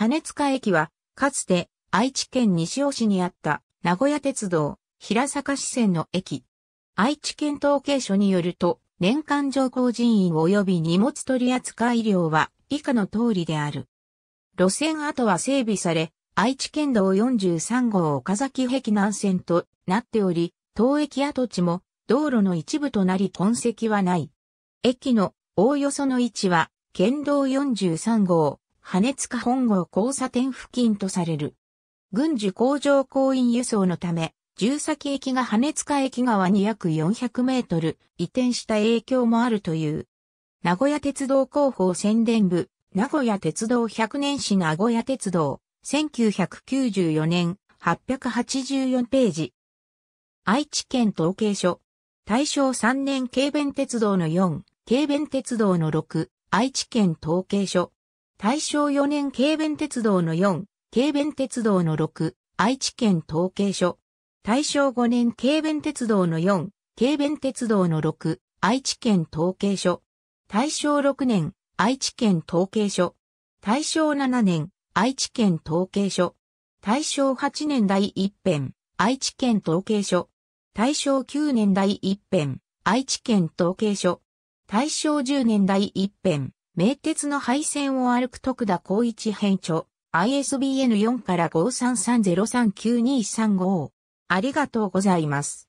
羽塚駅は、かつて愛知県西尾市にあった名古屋鉄道平坂支線の駅。愛知県統計所によると、年間乗降人員及び荷物取扱量は以下の通りである。路線跡は整備され、愛知県道43号岡崎壁南線となっており、当駅跡地も道路の一部となり痕跡はない。駅のおおよその位置は県道43号羽塚本郷交差点付近とされる。軍需工場行員輸送のため、重崎駅が羽塚駅側に約400メートル移転した影響もあるという。名古屋鉄道広報宣伝部、名古屋鉄道100年史名古屋鉄道、1994年、884ページ。愛知県統計所。大正3年軽便鉄道の4、軽便鉄道の6、愛知県統計所。大正4年軽便鉄道の4、軽便鉄道の6、愛知県統計所。大正5年軽便鉄道の4、軽便鉄道の6、愛知県統計所。大正6年、愛知県統計所。大正7年、愛知県統計所。大正8年代一編、愛知県統計所。大正9年代一編、愛知県統計所。大正10年代一編、名鉄の廃線を歩く徳田光一編著、ISBN4 から5330392355。ありがとうございます。